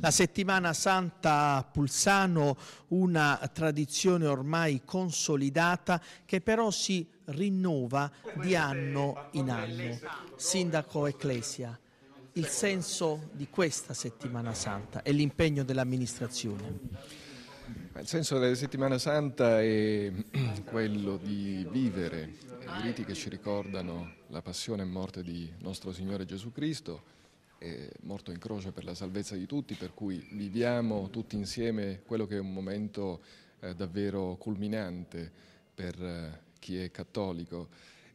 La settimana santa a Pulsano, una tradizione ormai consolidata che però si rinnova di anno in anno. Sindaco Ecclesia, il senso di questa settimana santa e l'impegno dell'amministrazione. Il senso della settimana santa è quello di vivere i riti che ci ricordano la passione e morte di nostro Signore Gesù Cristo è morto in croce per la salvezza di tutti, per cui viviamo tutti insieme quello che è un momento eh, davvero culminante per eh, chi è cattolico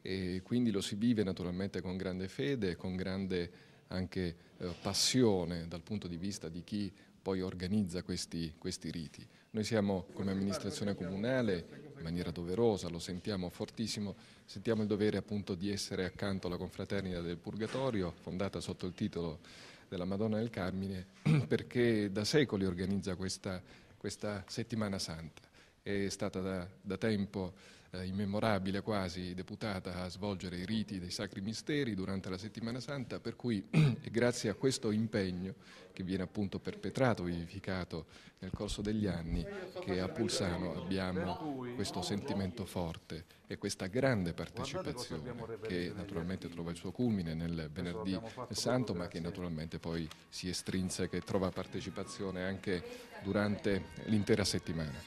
e quindi lo si vive naturalmente con grande fede, e con grande anche eh, passione dal punto di vista di chi poi organizza questi, questi riti. Noi siamo come amministrazione comunale in maniera doverosa, lo sentiamo fortissimo, sentiamo il dovere appunto di essere accanto alla confraternita del Purgatorio, fondata sotto il titolo della Madonna del Carmine, perché da secoli organizza questa, questa settimana santa. È stata da, da tempo eh, immemorabile quasi deputata a svolgere i riti dei sacri misteri durante la settimana santa, per cui grazie a questo impegno che viene appunto perpetrato, vivificato nel corso degli anni, che a Pulsano abbiamo questo sentimento forte e questa grande partecipazione che naturalmente trova il suo culmine nel venerdì santo ma che naturalmente poi si estrinseca e trova partecipazione anche durante l'intera settimana.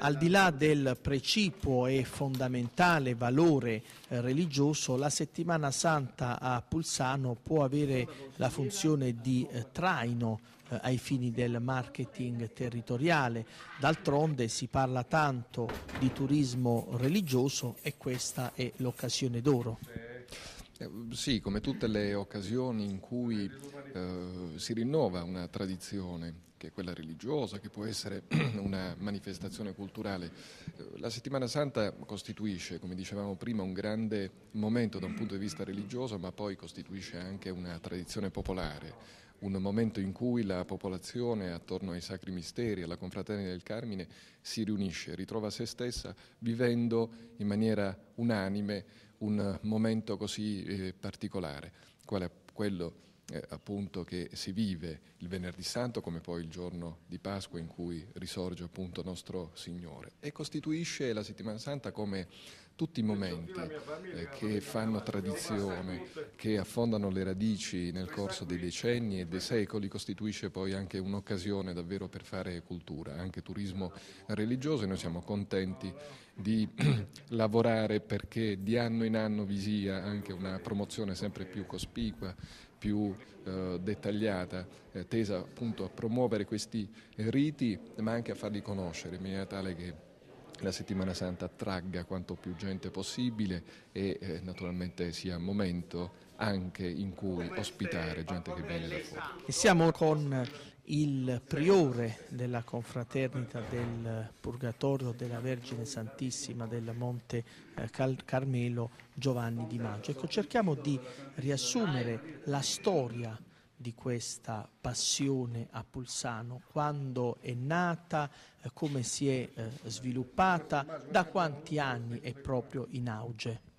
Al di là del precipuo e fondamentale valore eh, religioso, la settimana santa a Pulsano può avere la funzione di eh, traino Torino eh, ai fini del marketing territoriale. D'altronde si parla tanto di turismo religioso e questa è l'occasione d'oro. Eh, sì, come tutte le occasioni in cui eh, si rinnova una tradizione, che è quella religiosa, che può essere una manifestazione culturale, eh, la settimana santa costituisce, come dicevamo prima, un grande momento da un punto di vista religioso, ma poi costituisce anche una tradizione popolare un momento in cui la popolazione attorno ai Sacri Misteri, alla Confraternita del Carmine, si riunisce, ritrova se stessa vivendo in maniera unanime un momento così eh, particolare, quale quello eh, appunto che si vive il venerdì santo come poi il giorno di Pasqua in cui risorge appunto nostro Signore e costituisce la settimana santa come tutti i momenti eh, che fanno tradizione, che affondano le radici nel corso dei decenni e dei secoli, costituisce poi anche un'occasione davvero per fare cultura, anche turismo religioso e noi siamo contenti di lavorare perché di anno in anno vi sia anche una promozione sempre più cospicua più eh, dettagliata, eh, tesa appunto a promuovere questi riti ma anche a farli conoscere in maniera tale che la settimana santa attragga quanto più gente possibile e eh, naturalmente sia momento anche in cui ospitare gente che viene da fuori. E siamo con il priore della confraternita del Purgatorio della Vergine Santissima del Monte eh, Carmelo, Giovanni Di Maggio. Ecco, cerchiamo di riassumere la storia di questa passione a Pulsano, quando è nata, eh, come si è eh, sviluppata, da quanti anni è proprio in auge.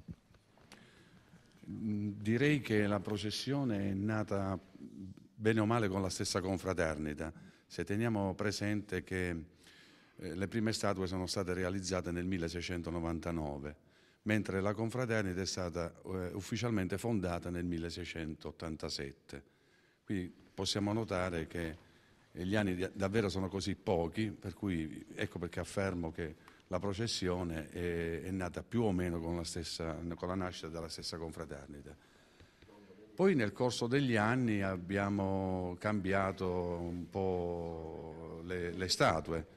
Direi che la processione è nata bene o male con la stessa confraternita. Se teniamo presente che eh, le prime statue sono state realizzate nel 1699, mentre la confraternita è stata eh, ufficialmente fondata nel 1687. Qui possiamo notare che gli anni davvero sono così pochi, per cui ecco perché affermo che la processione è, è nata più o meno con la, stessa, con la nascita della stessa confraternita. Poi nel corso degli anni abbiamo cambiato un po' le, le statue,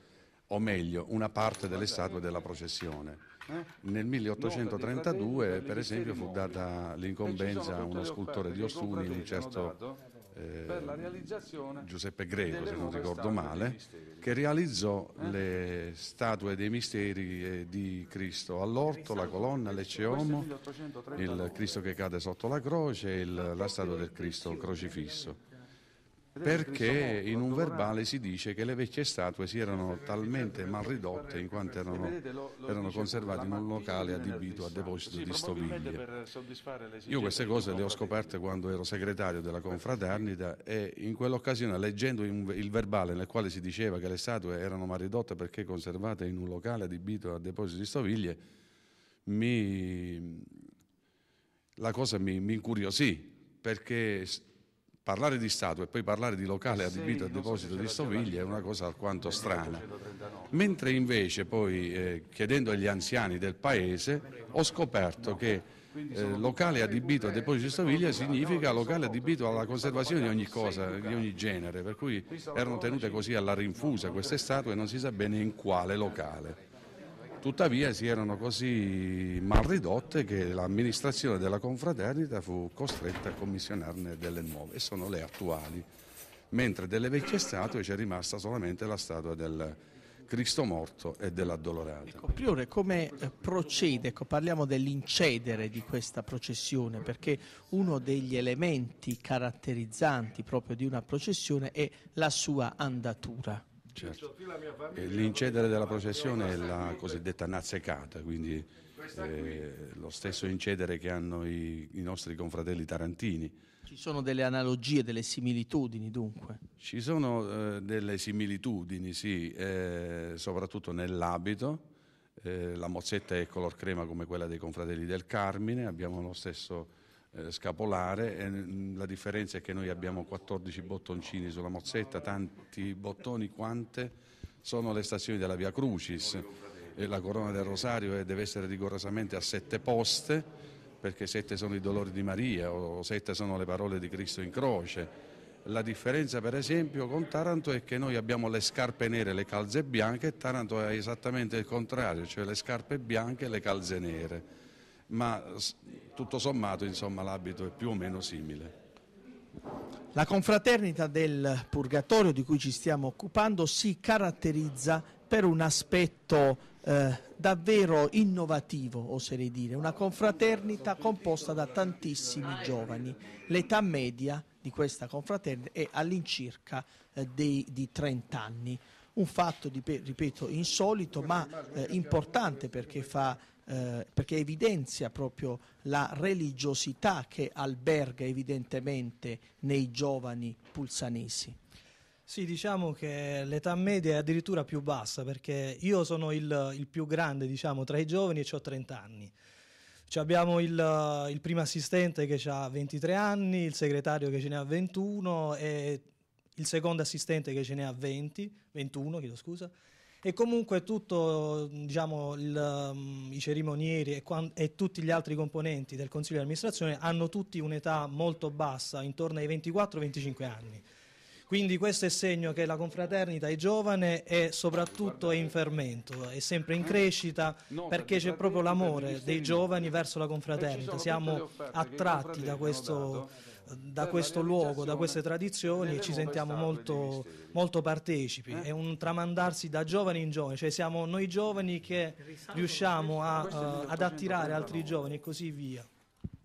o meglio, una parte delle statue della processione. Nel 1832, per esempio, fu data l'incombenza a uno scultore di Ostuni, un certo eh, Giuseppe Greco, se non ricordo male, che realizzò le statue dei misteri di Cristo all'orto, la colonna, l'ecceomo, il Cristo che cade sotto la croce e la statua del Cristo crocifisso perché in un verbale si dice che le vecchie statue si erano talmente mal ridotte in quanto erano, erano conservate in un locale adibito a deposito di stoviglie. Io queste cose le ho scoperte quando ero segretario della confraternita e in quell'occasione leggendo il verbale nel quale si diceva che le statue erano mal ridotte perché conservate in un locale adibito a deposito di stoviglie, mi... la cosa mi, mi incuriosì perché parlare di Stato e poi parlare di locale adibito a deposito di stoviglie è una cosa alquanto strana. Mentre invece poi eh, chiedendo agli anziani del paese ho scoperto che eh, locale adibito a deposito di stoviglie significa locale adibito alla conservazione di ogni cosa, di ogni genere, per cui erano tenute così alla rinfusa queste statue e non si sa bene in quale locale. Tuttavia si erano così mal ridotte che l'amministrazione della confraternita fu costretta a commissionarne delle nuove e sono le attuali, mentre delle vecchie statue c'è rimasta solamente la statua del Cristo morto e dell'addolorato. Ecco, priore, come eh, procede? Ecco, parliamo dell'incedere di questa processione, perché uno degli elementi caratterizzanti proprio di una processione è la sua andatura certo. Eh, l'incedere della processione è la cosiddetta nazzecata, quindi eh, lo stesso incedere che hanno i, i nostri confratelli tarantini. Ci sono delle analogie, delle similitudini dunque? Ci sono eh, delle similitudini, sì, eh, soprattutto nell'abito. Eh, la mozzetta è color crema come quella dei confratelli del Carmine, abbiamo lo stesso eh, scapolare. Mm, la differenza è che noi abbiamo 14 bottoncini sulla mozzetta, tanti bottoni quante sono le stazioni della Via Crucis. E la corona del Rosario eh, deve essere rigorosamente a sette poste, perché sette sono i dolori di Maria o sette sono le parole di Cristo in croce. La differenza per esempio con Taranto è che noi abbiamo le scarpe nere e le calze bianche e Taranto è esattamente il contrario, cioè le scarpe bianche e le calze nere ma tutto sommato insomma, l'abito è più o meno simile. La confraternita del Purgatorio di cui ci stiamo occupando si caratterizza per un aspetto eh, davvero innovativo, oserei dire, una confraternita composta da tantissimi giovani. L'età media di questa confraternita è all'incirca eh, di 30 anni. Un fatto, ripeto, insolito ma eh, importante perché fa eh, perché evidenzia proprio la religiosità che alberga evidentemente nei giovani pulsanesi. Sì, diciamo che l'età media è addirittura più bassa perché io sono il, il più grande diciamo, tra i giovani e ho 30 anni. Ci abbiamo il, il, primo assistente che ha 23 anni, il segretario che ce ne ha 21 e il secondo assistente che ce ne ha 20, 21, chiedo scusa, e comunque tutto diciamo, il, um, i cerimonieri e, e, tutti gli altri componenti del Consiglio di amministrazione hanno tutti un'età molto bassa, intorno ai 24-25 anni. Quindi questo è segno che la confraternita è giovane e soprattutto è in fermento, è sempre in eh, crescita perché c'è proprio l'amore dei giovani verso la confraternita, siamo attratti da questo, eh, da questo luogo, da queste tradizioni e ci sentiamo molto, molto partecipi, eh? è un tramandarsi da giovani in giovani, cioè siamo noi giovani che riusciamo a, ad attirare altri giovani e così via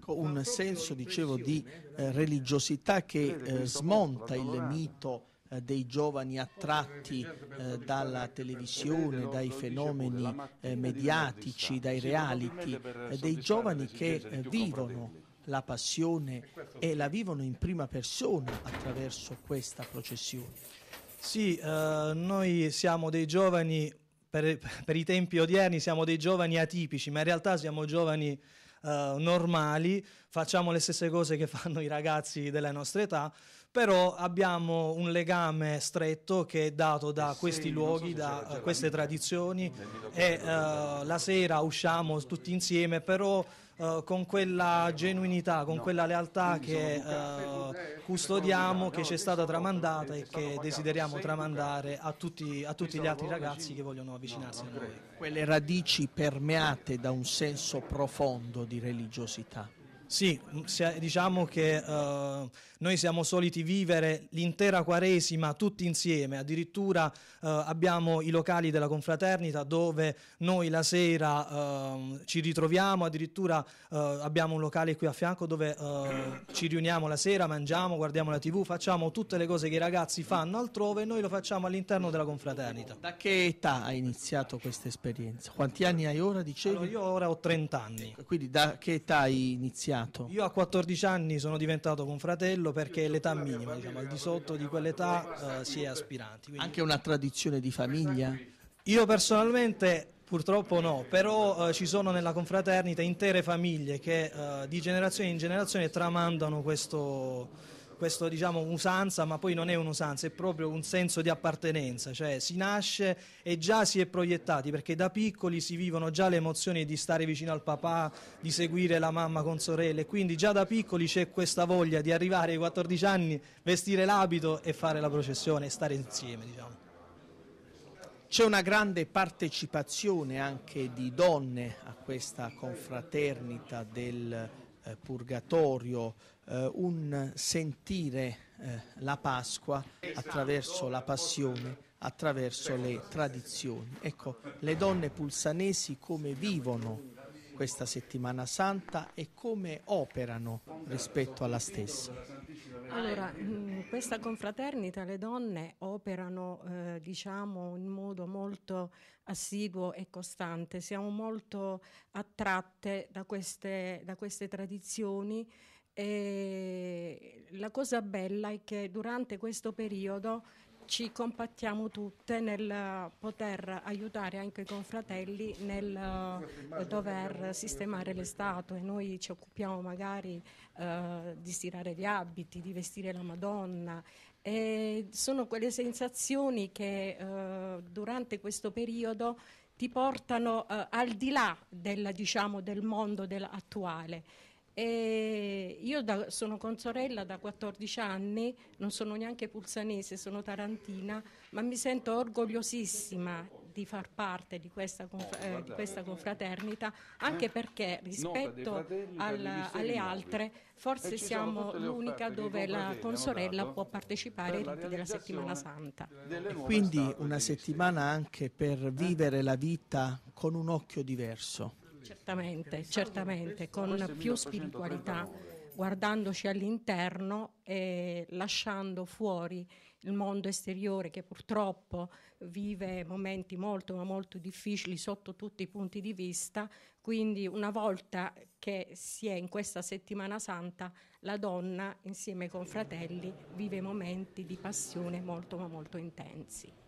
un senso, dicevo, di eh, religiosità che eh, smonta il mito dei giovani attratti eh, dalla televisione, dai fenomeni eh, mediatici, dai reality, eh, dei giovani che eh, vivono la passione e la vivono in prima persona attraverso questa processione. Sì, eh, noi siamo dei giovani, per, per, i tempi odierni siamo dei giovani atipici, ma in realtà siamo giovani eh, normali, facciamo le stesse cose che fanno i ragazzi della nostra età, però abbiamo un legame stretto che è dato da eh questi luoghi, da queste tradizioni e uh, la sera usciamo tutti insieme, però uh, con quella genuinità, con quella lealtà che uh, custodiamo, che ci è stata tramandata e che desideriamo tramandare a tutti, a tutti gli altri ragazzi che vogliono avvicinarsi a noi. Quelle radici permeate da un senso profondo di religiosità. Sì, mm, diciamo che eh, noi siamo soliti vivere l'intera Quaresima tutti insieme, addirittura eh, abbiamo i locali della confraternita dove noi la sera eh, ci ritroviamo, addirittura eh, abbiamo un locale qui a fianco dove eh, ci riuniamo la sera, mangiamo, guardiamo la tv, facciamo tutte le cose che i ragazzi fanno altrove e noi lo facciamo all'interno della confraternita. Da che età hai iniziato questa esperienza? Quanti anni hai ora dicevi? Allora, io ora ho 30 anni. Ecco, quindi da che età hai iniziato? iniziato? Io a 14 anni sono diventato confratello perché è l'età minima, diciamo, al di sotto di quell'età eh, si è aspiranti. Quindi... Anche una tradizione di famiglia? Io personalmente Purtroppo no, però eh, ci sono nella confraternita intere famiglie che eh, di generazione in generazione tramandano questo, questa diciamo, usanza, ma poi non è un'usanza, è proprio un senso di appartenenza, cioè si nasce e già si è proiettati, perché da piccoli si vivono già le emozioni di stare vicino al papà, di seguire la mamma con sorelle, quindi già da piccoli c'è questa voglia di arrivare ai 14 anni, vestire l'abito e fare la processione e stare insieme. Diciamo. C'è una grande partecipazione anche di donne a questa confraternita del eh, purgatorio eh, un sentire eh, la Pasqua attraverso la passione, attraverso le tradizioni. Ecco, le donne pulsanesi come vivono questa settimana santa e come operano rispetto alla stessa? Allora, in mm, questa confraternita le donne operano eh, diciamo in modo molto assiduo e costante, siamo molto attratte da queste, da queste tradizioni e la cosa bella è che durante questo periodo ci compattiamo tutte nel poter aiutare anche i confratelli nel eh, dover sistemare le statue. Noi ci occupiamo magari uh, di stirare gli abiti, di vestire la Madonna. E sono quelle sensazioni che uh, durante questo periodo ti portano al di là della, diciamo, del mondo del attuale e io da, sono consorella da 14 anni, non sono neanche pulsanese, sono tarantina, ma mi sento orgogliosissima di far parte di questa, conf- oh, eh, di questa eh, confraternita, anche eh, perché rispetto al, alle altre eh, forse siamo l'unica dove la consorella può partecipare ai riti della settimana santa. E quindi una settimana anche per vivere la vita con un occhio diverso. Certamente, certamente, con più spiritualità, guardandoci all'interno e lasciando fuori il mondo esteriore che purtroppo vive momenti molto ma molto difficili sotto tutti i punti di vista, quindi una volta che si è in questa settimana santa, la donna insieme con fratelli vive momenti di passione molto ma molto intensi.